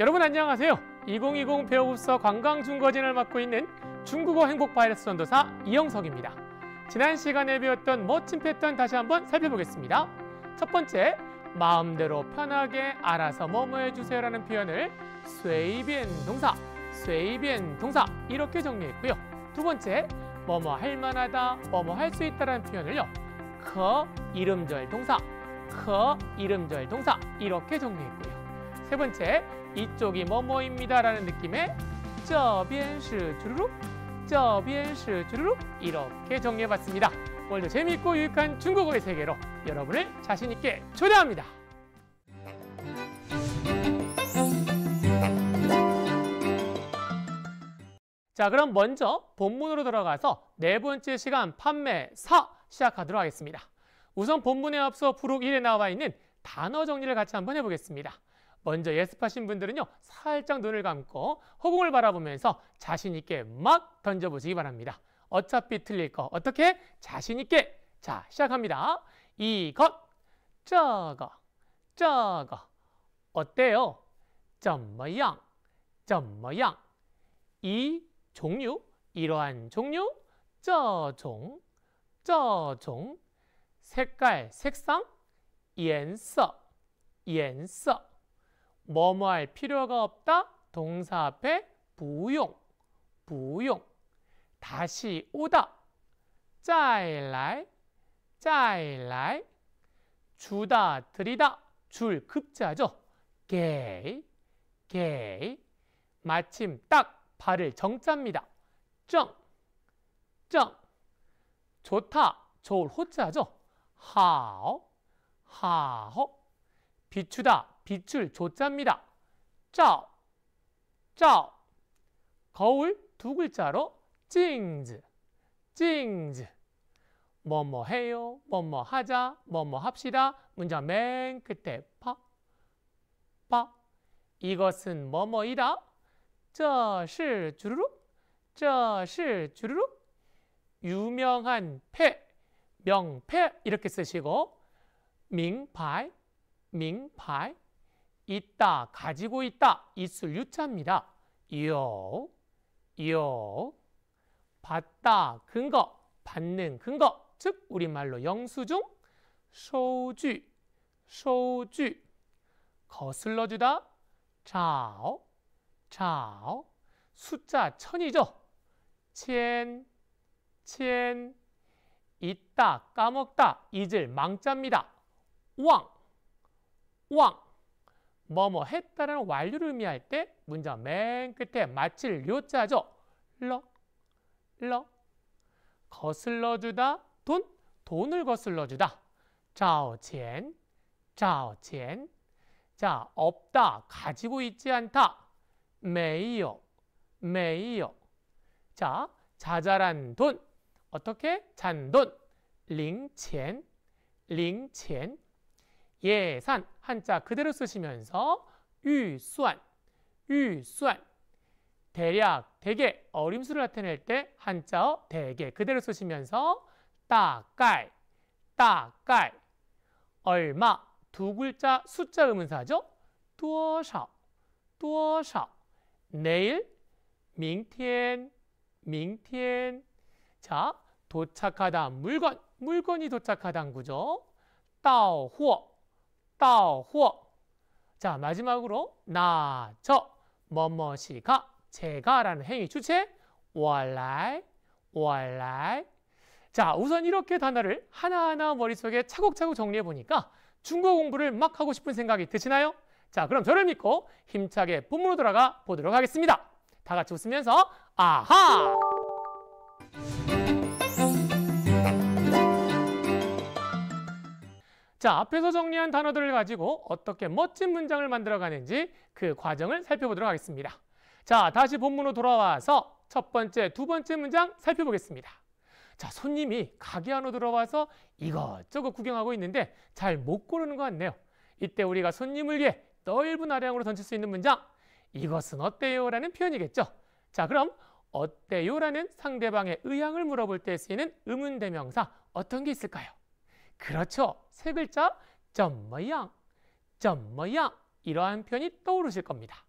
여러분 안녕하세요. 2020 배우부서 관광중거진을 맡고 있는 중국어 행복바이러스 전도사 이영석입니다. 지난 시간에 배웠던 멋진 패턴 다시 한번 살펴보겠습니다. 첫 번째, 마음대로 편하게 알아서 뭐뭐 해주세요라는 표현을 쇠이비엔 동사, 쇠이비엔 동사 이렇게 정리했고요. 두 번째, 뭐뭐 할 만하다, 뭐뭐 할수 있다라는 표현을요. 그 이름절 동사, 그 이름절 동사 이렇게 정리했고요. 세 번째, 이쪽이 뭐뭐입니다 라는 느낌의 저변시 주르륵, 저변시 주르륵 이렇게 정리해봤습니다. 오늘도 재미있고 유익한 중국어의 세계로 여러분을 자신 있게 초대합니다. 자, 그럼 먼저 본문으로 들어가서 네 번째 시간 판매 사 시작하도록 하겠습니다. 우선 본문에 앞서 부록 1에 나와 있는 단어 정리를 같이 한번 해보겠습니다. 먼저 예습하신 분들은요. 살짝 눈을 감고 허공을 바라보면서 자신 있게 막 던져보시기 바랍니다. 어차피 틀릴 거 어떻게? 자신 있게! 자, 시작합니다. 이것, 저거, 저거 어때요? 점모양, 점모양 이 종류, 이러한 종류, 저 종, 저종 색깔, 색상, 연서, 연서 뭐뭐 할 필요가 없다. 동사 앞에 부용, 부용. 다시 오다. 再来,再来. 주다, 드리다. 줄 급자죠. 게, 이 게. 이 마침 딱 발을 정자입니다. 정, 정. 좋다, 좋을 호자죠. 하오, 하오. 비추다, 빛을 조자입니다. 짜, 짜. 거울 두 글자로 찡즈, 찡즈. 뭐뭐 해요, 뭐뭐 하자, 뭐뭐 합시다. 문장 맨 끝에 파, 파. 이것은 뭐뭐이다. 这是 주르륵, 这是 주르륵. 유명한 패, 명패 이렇게 쓰시고 밍파이, 파 있다, 가지고 있다, 있을 유자입니다. 이어, 받다, 근거, 받는 근거, 즉 우리말로 영수증, 소주, 소주, 거슬러주다, 자오, 자오, 숫자 천이죠. 첸, 첸, 있다, 까먹다, 잊을 망자입니다. 왕, 왕. 뭐뭐 했다라는 완료를 의미할 때 문장 맨 끝에 마칠 요자죠. 러, 러, 거슬러주다, 돈, 돈을 거슬러주다. 자오첸, 자오첸. 자, 없다, 가지고 있지 않다. 메이요, 메이요. 자, 자잘한 돈. 어떻게? 잔돈. 링첸, 링첸. 예산 한자 그대로 쓰시면서수预算수算 대략, 대개 어림수를 나타낼 때 한자어 대개 그대로 쓰시면서 따깔, 따깔 얼마, 두 글자 숫자 의문사죠? 多少,多少 내일, 明天,明天 자, 도착하다 물건, 물건이 도착하다 구죠. 到货 따호 자 마지막으로 나, 저, 뭐뭐시가 제가라는 행위 주체 월라이 월라자 우선 이렇게 단어를 하나하나 머릿속에 차곡차곡 정리해 보니까 중국어 공부를 막 하고 싶은 생각이 드시나요? 자 그럼 저를 믿고 힘차게 본문으로 돌아가 보도록 하겠습니다. 다 같이 웃으면서 아하! 자, 앞에서 정리한 단어들을 가지고 어떻게 멋진 문장을 만들어가는지 그 과정을 살펴보도록 하겠습니다. 자, 다시 본문으로 돌아와서 첫 번째, 두 번째 문장 살펴보겠습니다. 자, 손님이 가게 안으로 들어와서 이것저것 구경하고 있는데 잘 못 고르는 것 같네요. 이때 우리가 손님을 위해 넓은 아량으로 던질 수 있는 문장 이것은 어때요? 라는 표현이겠죠. 자, 그럼 어때요? 라는 상대방의 의향을 물어볼 때 쓰이는 의문대명사 어떤 게 있을까요? 그렇죠. 세 글자 점모양, 점모양 이러한 표현이 떠오르실 겁니다.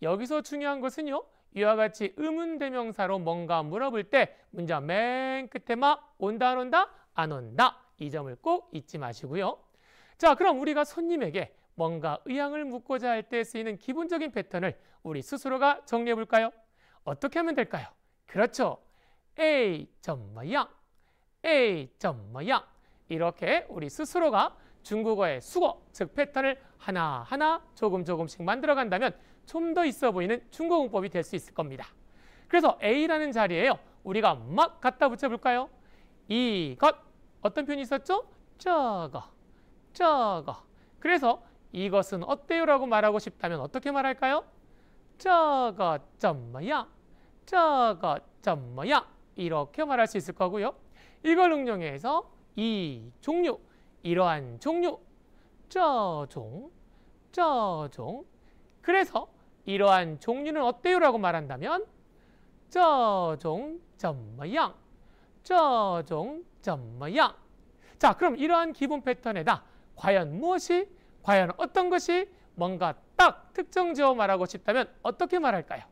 여기서 중요한 것은요. 이와 같이 의문대명사로 뭔가 물어볼 때 문장 맨 끝에만 온다 안 온다 안 온다 이 점을 꼭 잊지 마시고요. 자 그럼 우리가 손님에게 뭔가 의향을 묻고자 할 때 쓰이는 기본적인 패턴을 우리 스스로가 정리해 볼까요? 어떻게 하면 될까요? 그렇죠. A 점 모양, A 점 모양 이렇게 우리 스스로가 중국어의 수거, 즉 패턴을 하나하나 조금 조금씩 만들어 간다면 좀 더 있어 보이는 중국어 문법이 될 수 있을 겁니다. 그래서 A라는 자리에요. 우리가 막 갖다 붙여볼까요? 이것, 어떤 표현이 있었죠? 저거, 저거. 그래서 이것은 어때요? 라고 말하고 싶다면 어떻게 말할까요? 저거 점 뭐야? 저거 점 뭐야? 이렇게 말할 수 있을 거고요. 이걸 응용해서 이 종류, 이러한 종류, 저 종, 저 종. 그래서 이러한 종류는 어때요? 라고 말한다면 저종, 점모양, 저종, 점모양. 자, 그럼 이러한 기본 패턴에다 과연 무엇이, 과연 어떤 것이 뭔가 딱 특정 지어 말하고 싶다면 어떻게 말할까요?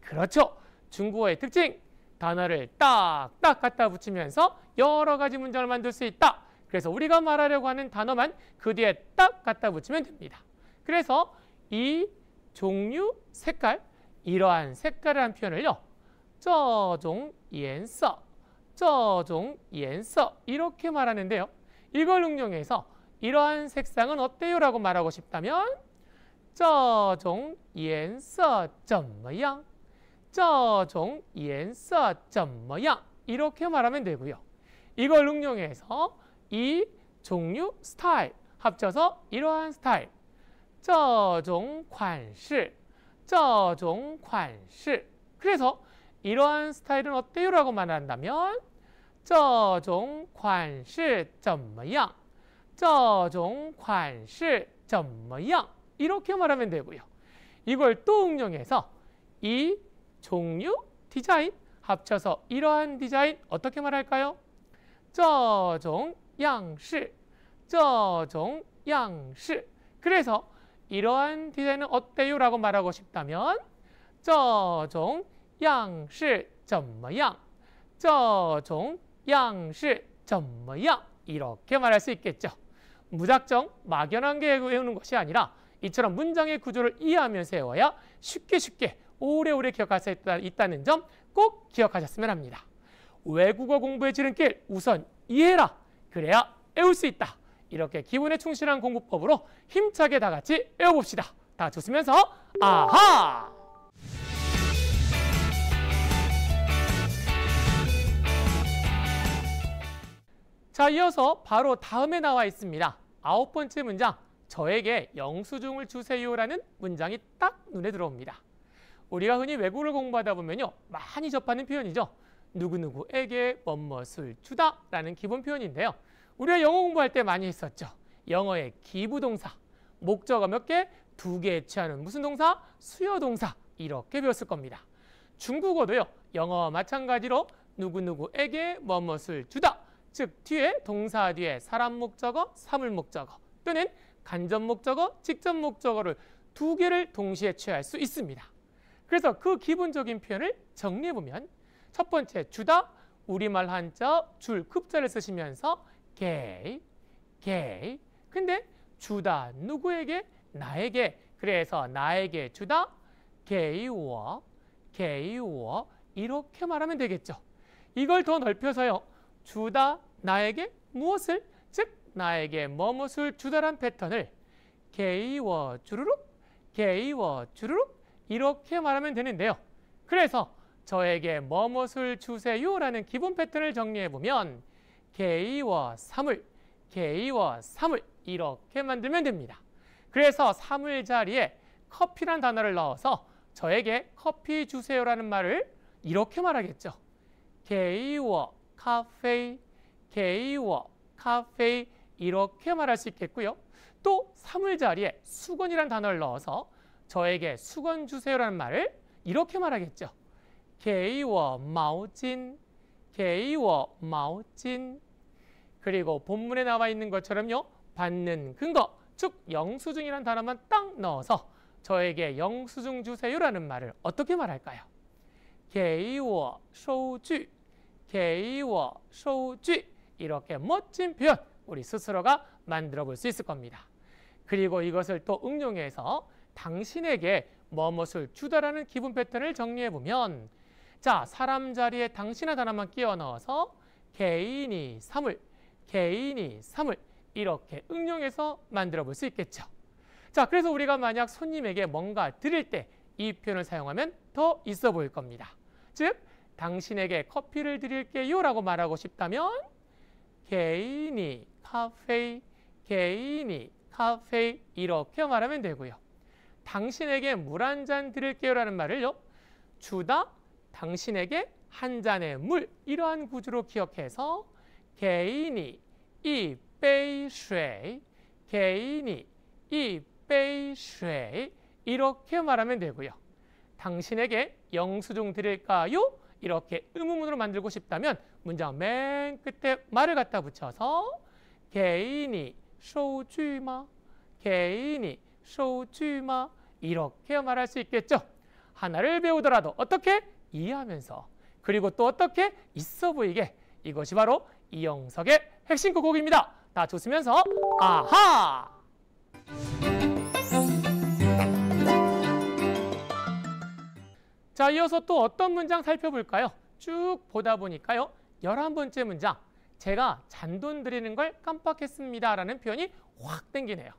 그렇죠. 중국어의 특징, 단어를 딱딱 갖다 붙이면서 여러 가지 문장을 만들 수 있다. 그래서 우리가 말하려고 하는 단어만 그 뒤에 딱 갖다 붙이면 됩니다. 그래서 이 종류, 색깔, 이러한 색깔이라는 표현을요. 저종, 이서 저종, 이서 이렇게 말하는데요. 이걸 응용해서 이러한 색상은 어때요? 라고 말하고 싶다면 저종, 이서 점모양 저종 연서 점모양 이렇게 말하면 되고요. 이걸 응용해서 이 종류 스타일 합쳐서 이러한 스타일 저종 관시 저종 관시 그래서 이러한 스타일은 어때요? 라고 말한다면 저종 관시 점모양 저종 관시 점모양 이렇게 말하면 되고요. 이걸 또 응용해서 이 종류, 디자인 합쳐서 이러한 디자인 어떻게 말할까요? 저종 양식, 저종 양식. 그래서 이러한 디자인은 어때요? 라고 말하고 싶다면 저종 양식 怎么样?저종 양식 怎么样? 이렇게 말할 수 있겠죠. 무작정 막연한 게 외우는 것이 아니라 이처럼 문장의 구조를 이해하면서 외워야 쉽게 쉽게 오래오래 기억할 수 있다, 는점 꼭 기억하셨으면 합니다. 외국어 공부의 지름길 우선 이해라. 그래야 외울 수 있다. 이렇게 기본에 충실한 공부법으로 힘차게 다 같이 외워봅시다. 다좋으면서 아하! 자, 이어서 바로 다음에 나와 있습니다. 아홉 번째 문장, 저에게 영수증을 주세요라는 문장이 딱 눈에 들어옵니다. 우리가 흔히 외국어를 공부하다 보면요. 많이 접하는 표현이죠. 누구누구에게 뭐뭇을 주다라는 기본 표현인데요. 우리가 영어 공부할 때 많이 했었죠. 영어의 기부동사, 목적어 몇 개, 두 개 취하는 무슨 동사? 수요동사 이렇게 배웠을 겁니다. 중국어도요. 영어와 마찬가지로 누구누구에게 뭐뭇을 주다. 즉 뒤에 동사 뒤에 사람 목적어, 사물 목적어 또는 간접 목적어, 직접 목적어를 두 개를 동시에 취할 수 있습니다. 그래서 그 기본적인 표현을 정리해보면 첫 번째 주다 우리말 한자 줄 급자를 쓰시면서 게, 게. 근데 주다 누구에게? 나에게. 그래서 나에게 주다 게이워, 게이워 이렇게 말하면 되겠죠. 이걸 더 넓혀서요. 주다 나에게 무엇을 즉 나에게 무엇을 주다란 패턴을 게이워 주르륵, 게이워 주르륵 이렇게 말하면 되는데요. 그래서 저에게 뭐뭇을 주세요라는 기본 패턴을 정리해보면 개이와 사물, 개이와 사물 이렇게 만들면 됩니다. 그래서 사물 자리에 커피란 단어를 넣어서 저에게 커피 주세요라는 말을 이렇게 말하겠죠. 개이워 카페, 개이워 카페 이렇게 말할 수 있겠고요. 또 사물 자리에 수건이란 단어를 넣어서 저에게 수건 주세요라는 말을 이렇게 말하겠죠. 게이워 마给진 게이워 마毛진 그리고 본문에 나와 있는 것처럼요. 받는 근거, 즉 영수증이란 단어만 딱 넣어서 저에게 영수증 주세요라는 말을 어떻게 말할까요? 게이给我收据给我收쥐 이렇게 멋진 표현 우리 스스로가 만들어 볼 수 있을 겁니다. 그리고 이것을 또 응용해서 당신에게 무엇을 주다라는 기분 패턴을 정리해보면 자, 사람 자리에 당신의 하나만 끼워 넣어서 개인이 사물, 개인이 사물 이렇게 응용해서 만들어 볼 수 있겠죠. 자, 그래서 우리가 만약 손님에게 뭔가 드릴 때 이 표현을 사용하면 더 있어 보일 겁니다. 즉, 당신에게 커피를 드릴게요 라고 말하고 싶다면 개인이 카페, 개인이 카페 이렇게 말하면 되고요. 당신에게 물 한 잔 드릴게요라는 말을요. 주다 당신에게 한 잔의 물 이러한 구조로 기억해서 개인이 이 베이쉐이 개인이 이 베이쉐이 이렇게 말하면 되고요. 당신에게 영수증 드릴까요? 이렇게 의문문으로 만들고 싶다면 문장 맨 끝에 말을 갖다 붙여서 개인이 쇼주마 개인이 쇼주마 이렇게 말할 수 있겠죠. 하나를 배우더라도 어떻게 이해하면서 그리고 또 어떻게 있어 보이게 이것이 바로 이영석의 핵심 곡곡입니다. 다 좋으면서 아하! 자, 이어서 또 어떤 문장 살펴볼까요? 쭉 보다 보니까요. 열한 번째 문장, 제가 잔돈 드리는 걸 깜빡했습니다라는 표현이 확 땡기네요.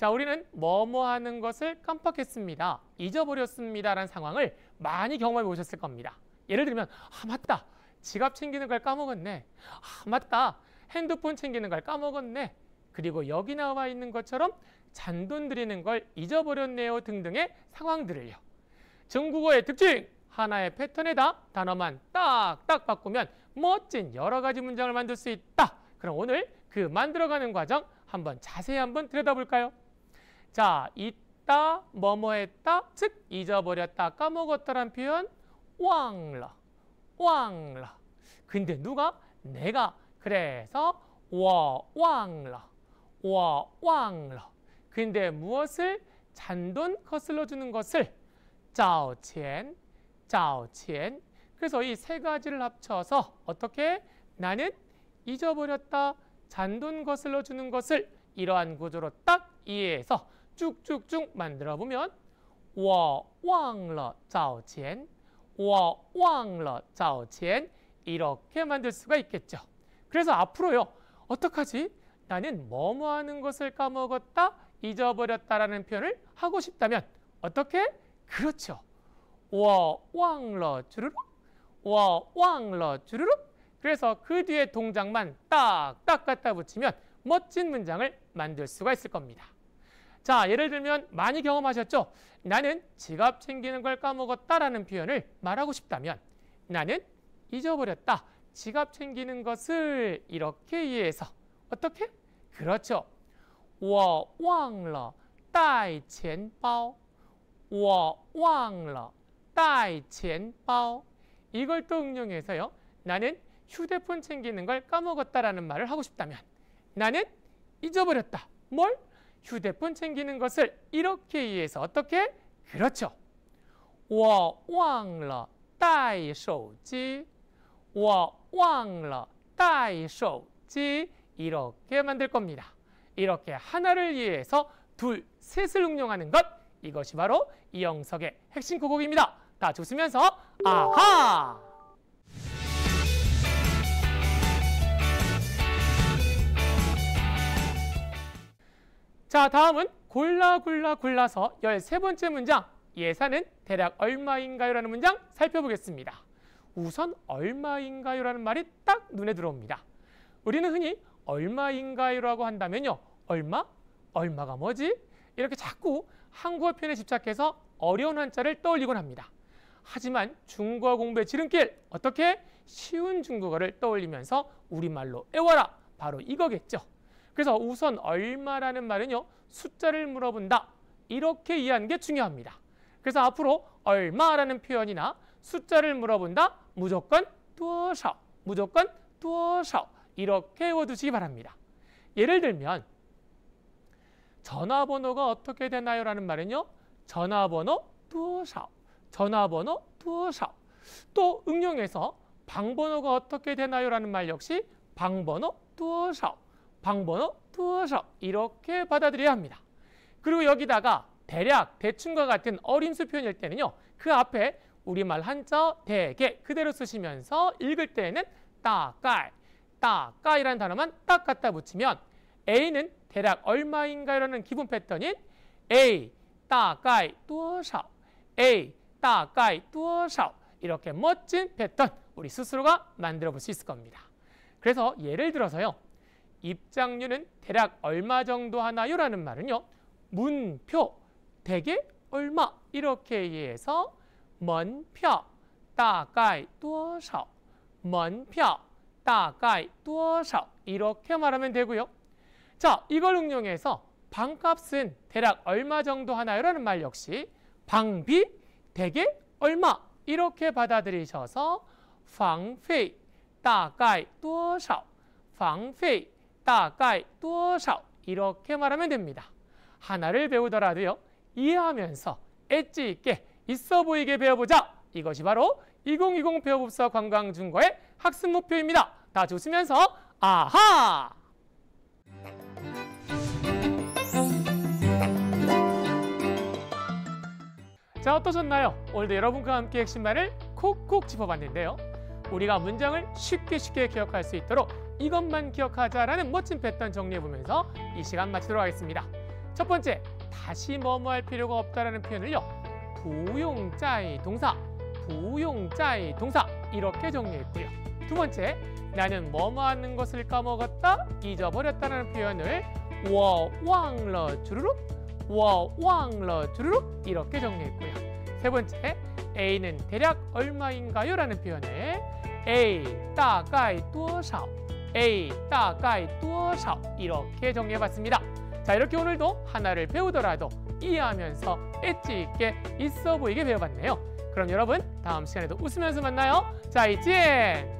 자, 우리는 뭐뭐 하는 것을 깜빡했습니다. 잊어버렸습니다라는 상황을 많이 경험해 보셨을 겁니다. 예를 들면 아 맞다. 지갑 챙기는 걸 까먹었네. 아 맞다. 핸드폰 챙기는 걸 까먹었네. 그리고 여기 나와 있는 것처럼 잔돈 드리는 걸 잊어버렸네요 등등의 상황들을요. 중국어의 특징! 하나의 패턴에다 단어만 딱딱 바꾸면 멋진 여러 가지 문장을 만들 수 있다. 그럼 오늘 그 만들어가는 과정 한번 자세히 한번 들여다볼까요? 자, 있다, 뭐뭐 했다, 즉 잊어버렸다, 까먹었다란 표현 왕라, 왕라. 근데 누가? 내가. 그래서 워왕라, 워왕라. 근데 무엇을? 잔돈 거슬러 주는 것을 짜오첸, 짜오첸. 그래서 이 세 가지를 합쳐서 어떻게? 나는 잊어버렸다, 잔돈 거슬러 주는 것을 이러한 구조로 딱 이해해서 쭉쭉쭉 만들어 보면 我忘了找钱我忘了找钱 이렇게 만들 수가 있겠죠. 그래서 앞으로요. 어떡하지? 나는 뭐뭐 하는 것을 까먹었다, 잊어버렸다라는 표현을 하고 싶다면 어떻게? 그렇죠. 我忘了 주르륵 我忘了 주르륵 그래서 그 뒤에 동작만 딱딱 갖다 붙이면 멋진 문장을 만들 수가 있을 겁니다. 자, 예를 들면 많이 경험하셨죠? 나는 지갑 챙기는 걸 까먹었다라는 표현을 말하고 싶다면 나는 잊어버렸다. 지갑 챙기는 것을 이렇게 이해해서 어떻게? 그렇죠. 我忘了带钱包.我忘了带钱包. 이걸 또 응용해서요. 나는 휴대폰 챙기는 걸 까먹었다라는 말을 하고 싶다면 나는 잊어버렸다. 뭘? 휴대폰 챙기는 것을 이렇게 이해해서 어떻게? 그렇죠. 我忘了带手机.我忘了带手机. 이렇게 만들 겁니다. 이렇게 하나를 이해해서 둘, 셋을 응용하는 것. 이것이 바로 이영석의 핵심 구곡입니다. 다 좋으면서 아하! 자, 다음은 골라 골라 골라서 열세 번째 문장 예산은 대략 얼마인가요? 라는 문장 살펴보겠습니다. 우선 얼마인가요? 라는 말이 딱 눈에 들어옵니다. 우리는 흔히 얼마인가요? 라고 한다면요. 얼마? 얼마가 뭐지? 이렇게 자꾸 한국어 표현에 집착해서 어려운 한자를 떠올리곤 합니다. 하지만 중국어 공부의 지름길 어떻게? 쉬운 중국어를 떠올리면서 우리말로 애워라 바로 이거겠죠. 그래서 우선 얼마라는 말은요. 숫자를 물어본다. 이렇게 이해하는 게 중요합니다. 그래서 앞으로 얼마라는 표현이나 숫자를 물어본다. 무조건 두어샤, 무조건 두어샤 이렇게 외워두시기 바랍니다. 예를 들면 전화번호가 어떻게 되나요? 라는 말은요. 전화번호 두어샤, 전화번호 두어샤 또 응용해서 방번호가 어떻게 되나요? 라는 말 역시 방번호 두어샤 방번호 두어셔 이렇게 받아들여야 합니다. 그리고 여기다가 대략 대충과 같은 어림수 표현일 때는요. 그 앞에 우리말 한자 대개 그대로 쓰시면서 읽을 때에는 따깔, 따깔이라는 단어만 딱 갖다 붙이면 A는 대략 얼마인가라는 기본 패턴인 A, 따깔, 두어샤 A, 따깔, 두어샤 이렇게 멋진 패턴 우리 스스로가 만들어 볼 수 있을 겁니다. 그래서 예를 들어서요. 입장료는 대략 얼마 정도 하나요? 라는 말은요. 문표, 대개 얼마 이렇게 해서 먼표, 다가多少, 먼표, 다가多少 이렇게 말하면 되고요. 자, 이걸 응용해서 방값은 대략 얼마 정도 하나요? 라는 말 역시 방비, 대개 얼마 이렇게 받아들이셔서 방페이, 다多少,방페 따까이, 뚜 이렇게 말하면 됩니다. 하나를 배우더라도요. 이해하면서 엣지 있게 있어 보이게 배워보자. 이것이 바로 2020배워법사관광중과의 학습 목표입니다. 다좋으면서 아하! 자 어떠셨나요? 오늘도 여러분과 함께 핵심말을 콕콕 짚어봤는데요. 우리가 문장을 쉽게 쉽게 기억할 수 있도록 이것만 기억하자라는 멋진 패턴 정리해보면서 이 시간 마치도록 하겠습니다. 첫 번째, 다시 뭐뭐 할 필요가 없다라는 표현을요. 부용자의 동사, 부용자의 동사 이렇게 정리했고요. 두 번째, 나는 뭐뭐 하는 것을 까먹었다, 잊어버렸다라는 표현을 워왕러 주르륵, 워왕러 주르륵 이렇게 정리했고요. 세 번째, A는 대략 얼마인가요? 라는 표현을 A 大概多少 A 따가이 뚜샤 이렇게 정리해봤습니다. 자 이렇게 오늘도 하나를 배우더라도 이해하면서 엣지 있게 있어 보이게 배워봤네요. 그럼 여러분 다음 시간에도 웃으면서 만나요. 자 이젠